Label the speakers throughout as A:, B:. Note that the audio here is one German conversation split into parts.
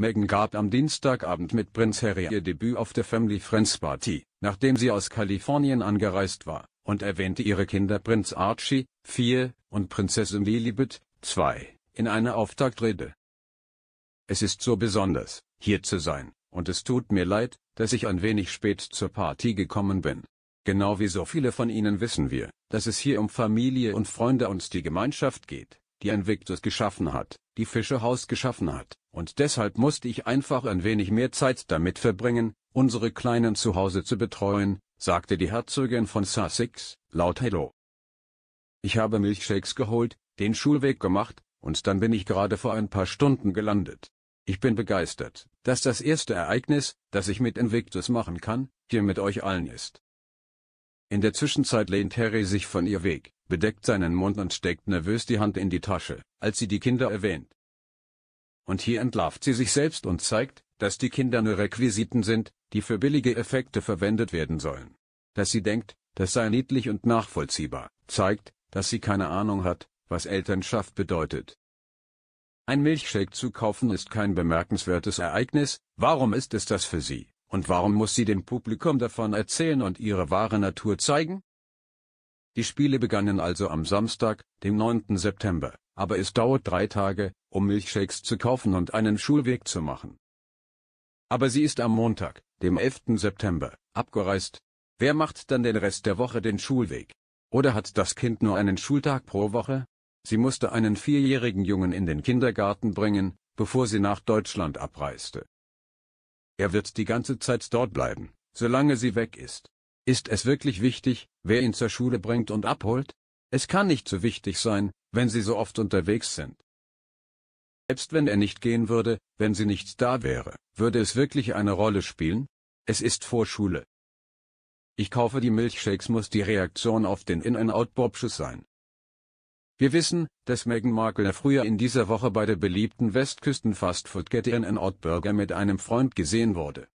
A: Meghan gab am Dienstagabend mit Prinz Harry ihr Debüt auf der Family Friends Party, nachdem sie aus Kalifornien angereist war, und erwähnte ihre Kinder Prinz Archie, 4, und Prinzessin Lilibet, 2, in einer Auftaktrede. Es ist so besonders, hier zu sein, und es tut mir leid, dass ich ein wenig spät zur Party gekommen bin. Genau wie so viele von Ihnen wissen wir, dass es hier um Familie und Freunde und die Gemeinschaft geht die Invictus geschaffen hat, die Fischehaus geschaffen hat, und deshalb musste ich einfach ein wenig mehr Zeit damit verbringen, unsere Kleinen zu Hause zu betreuen, sagte die Herzogin von Sussex, laut Hello. Ich habe Milchshakes geholt, den Schulweg gemacht, und dann bin ich gerade vor ein paar Stunden gelandet. Ich bin begeistert, dass das erste Ereignis, das ich mit Invictus machen kann, hier mit euch allen ist. In der Zwischenzeit lehnt Harry sich von ihr weg, bedeckt seinen Mund und steckt nervös die Hand in die Tasche, als sie die Kinder erwähnt. Und hier entlarvt sie sich selbst und zeigt, dass die Kinder nur Requisiten sind, die für billige Effekte verwendet werden sollen. Dass sie denkt, das sei niedlich und nachvollziehbar, zeigt, dass sie keine Ahnung hat, was Elternschaft bedeutet. Ein Milchshake zu kaufen ist kein bemerkenswertes Ereignis, warum ist es das für sie? Und warum muss sie dem Publikum davon erzählen und ihre wahre Natur zeigen? Die Spiele begannen also am Samstag, dem 9. September, aber es dauert drei Tage, um Milchshakes zu kaufen und einen Schulweg zu machen. Aber sie ist am Montag, dem 11. September, abgereist. Wer macht dann den Rest der Woche den Schulweg? Oder hat das Kind nur einen Schultag pro Woche? Sie musste einen vierjährigen Jungen in den Kindergarten bringen, bevor sie nach Deutschland abreiste. Er wird die ganze Zeit dort bleiben, solange sie weg ist. Ist es wirklich wichtig, wer ihn zur Schule bringt und abholt? Es kann nicht so wichtig sein, wenn sie so oft unterwegs sind. Selbst wenn er nicht gehen würde, wenn sie nicht da wäre, würde es wirklich eine Rolle spielen? Es ist Vorschule. Ich kaufe die Milchshakes muss die Reaktion auf den In-and-Out-Bobschuss sein. Wir wissen, dass Meghan Markle früher in dieser Woche bei der beliebten Westküsten-Fastfood-Kette in Burger mit einem Freund gesehen wurde.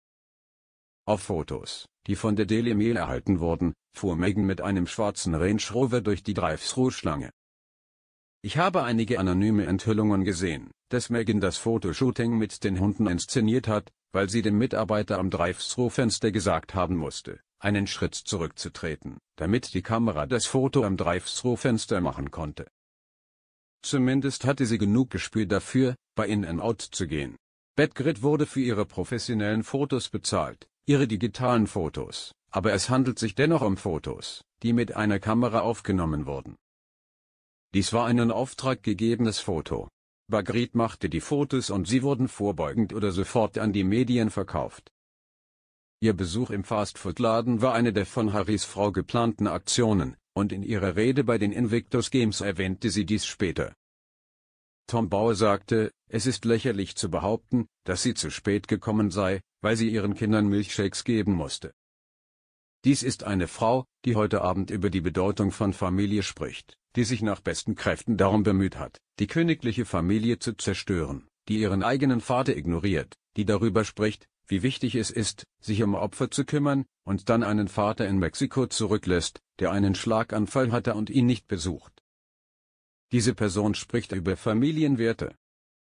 A: Auf Fotos, die von der Daily Mail erhalten wurden, fuhr Meghan mit einem schwarzen Range Rover durch die Drive-Thru-Schlange. Ich habe einige anonyme Enthüllungen gesehen, dass Meghan das Fotoshooting mit den Hunden inszeniert hat, weil sie dem Mitarbeiter am Drive-Thru-Fenster gesagt haben musste, einen Schritt zurückzutreten, damit die Kamera das Foto am Drive-Thru-Fenster machen konnte. Zumindest hatte sie genug Gespür dafür, bei In-N-Out zu gehen. Badgrid wurde für ihre professionellen Fotos bezahlt, ihre digitalen Fotos, aber es handelt sich dennoch um Fotos, die mit einer Kamera aufgenommen wurden. Dies war ein in Auftrag gegebenes Foto. Bagrit machte die Fotos und sie wurden vorbeugend oder sofort an die Medien verkauft. Ihr Besuch im Fastfood-Laden war eine der von Harrys Frau geplanten Aktionen, und in ihrer Rede bei den Invictus Games erwähnte sie dies später. Tom Bauer sagte, es ist lächerlich zu behaupten, dass sie zu spät gekommen sei, weil sie ihren Kindern Milchshakes geben musste. Dies ist eine Frau, die heute Abend über die Bedeutung von Familie spricht, die sich nach besten Kräften darum bemüht hat, die königliche Familie zu zerstören, die ihren eigenen Vater ignoriert, die darüber spricht, wie wichtig es ist, sich um Opfer zu kümmern, und dann einen Vater in Mexiko zurücklässt, der einen Schlaganfall hatte und ihn nicht besucht. Diese Person spricht über Familienwerte.